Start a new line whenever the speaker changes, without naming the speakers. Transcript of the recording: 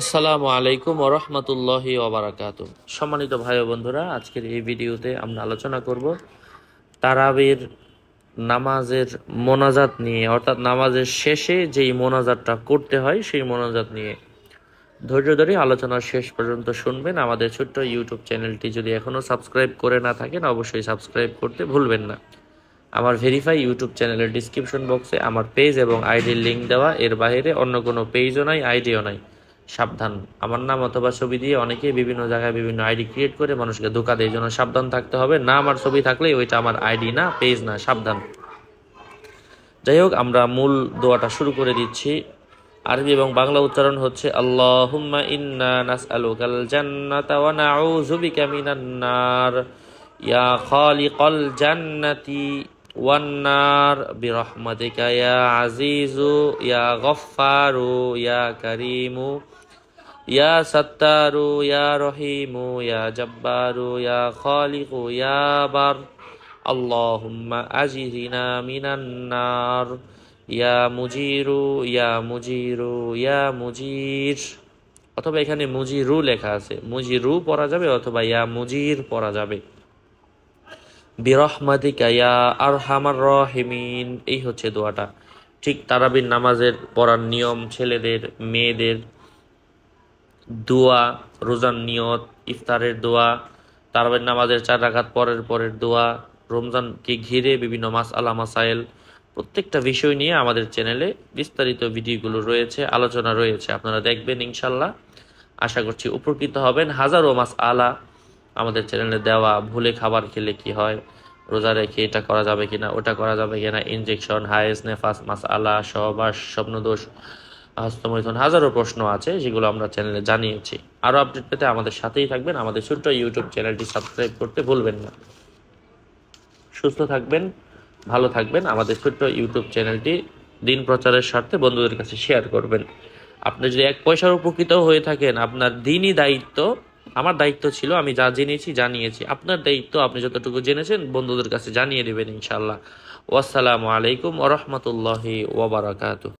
আসসালামু আলাইকুম ওরহমতুল্লাহি ওবরাকাত সম্মানিত ভাই বন্ধুরা আজকের এই ভিডিওতে আমরা আলোচনা করব তারাবির নামাজের মোনাজাত নিয়ে অর্থাৎ নামাজের শেষে যেই মোনাজাতটা করতে হয় সেই মোনাজাত নিয়ে ধৈর্য ধরে আলোচনা শেষ পর্যন্ত শুনবেন আমাদের ছোট্ট ইউটিউব চ্যানেলটি যদি এখনও সাবস্ক্রাইব করে না থাকেন অবশ্যই সাবস্ক্রাইব করতে ভুলবেন না আমার ভেরিফাই ইউটিউব চ্যানেলের ডিসক্রিপশন বক্সে আমার পেজ এবং আইডির লিঙ্ক দেওয়া এর বাইরে অন্য কোনো পেজও নাই আইডিও নাই সাবধান আমার নাম অথবা ছবি দিয়ে অনেকেই বিভিন্ন জায়গায় বিভিন্ন আইডি ক্রিয়েট করে মানুষকে ধোকা দেয় জন্য সাবধান থাকতে হবে না আমার ছবি থাকলে ওইটা আমার আইডি না পেজ না সাবধান যাই হোক আমরা মূল দোয়াটা শুরু করে দিচ্ছি আরবি এবং বাংলা উচ্চারণ হচ্ছে আল্লাহুম্মা ইন্না নাসআলুকাল জান্নাতা ওয়া নাউযু বিকা মিনান নার ইয়া খালিকাল জান্নাতি ওয়ান্নার বিরহমাতিকা ইয়া আজিজু ইয়া গফফারু ইয়া করিমু ইয়া সত্তারু ইয়া রহিমু ইয়া জব্বারু ইয়া খালিকু ইয়া বার আল্লাহুম্মা أجرنا মিনান নার ইয়া মুজিরু ইয়া মুজিরু ইয়া মুজির অথবা এখানে মুজিরু লেখা আছে মুজিরু পড়া যাবে অথবা ইয়া মুজির পড়া যাবে বিরহমাদিকা ইয়া আর হামার রহিমিন এই হচ্ছে দোয়াটা ঠিক তারাবির নামাজের পড়ার নিয়ম ছেলেদের মেয়েদের দোয়া রোজার নিয়ত ইফতারের দোয়া তারাবির নামাজের চার রাখাত পরের পরের দোয়া রমজানকে ঘিরে বিভিন্ন মাস আলা মাসাইল প্রত্যেকটা বিষয় নিয়ে আমাদের চ্যানেলে বিস্তারিত ভিডিওগুলো রয়েছে আলোচনা রয়েছে আপনারা দেখবেন ইনশাল্লাহ আশা করছি উপকৃত হবেন হাজারো মাস আলা আমাদের চ্যানেলে দেওয়া ভুলে খাবার খেলে কি হয় রোজা রেখে এটা করা যাবে কিনা ওটা করা যাবে কিনা ইনজেকশন হায়েস নেফাস মাস আলা সহবাস স্বপ্নদোষ হস্তমৈথন হাজারো প্রশ্ন আছে যেগুলো আমরা চ্যানেলে জানিয়েছি আরও আপডেট পেতে আমাদের সাথেই থাকবেন আমাদের ছোট্ট ইউটিউব চ্যানেলটি সাবস্ক্রাইব করতে ভুলবেন না সুস্থ থাকবেন ভালো থাকবেন আমাদের ছোট্ট ইউটিউব চ্যানেলটি দিন প্রচারের স্বার্থে বন্ধুদের কাছে শেয়ার করবেন আপনি যদি এক পয়সার উপকৃত হয়ে থাকেন আপনার দিনই দায়িত্ব আমার দায়িত্ব ছিল আমি যা জেনেছি জানিয়েছি আপনার দায়িত্ব আপনি যতটুকু জেনেছেন বন্ধুদের কাছে জানিয়ে দেবেন ইনশাল্লাহ ওয়াসালামু আলাইকুম ওরহমতুল্লাহি ওবরাকাতু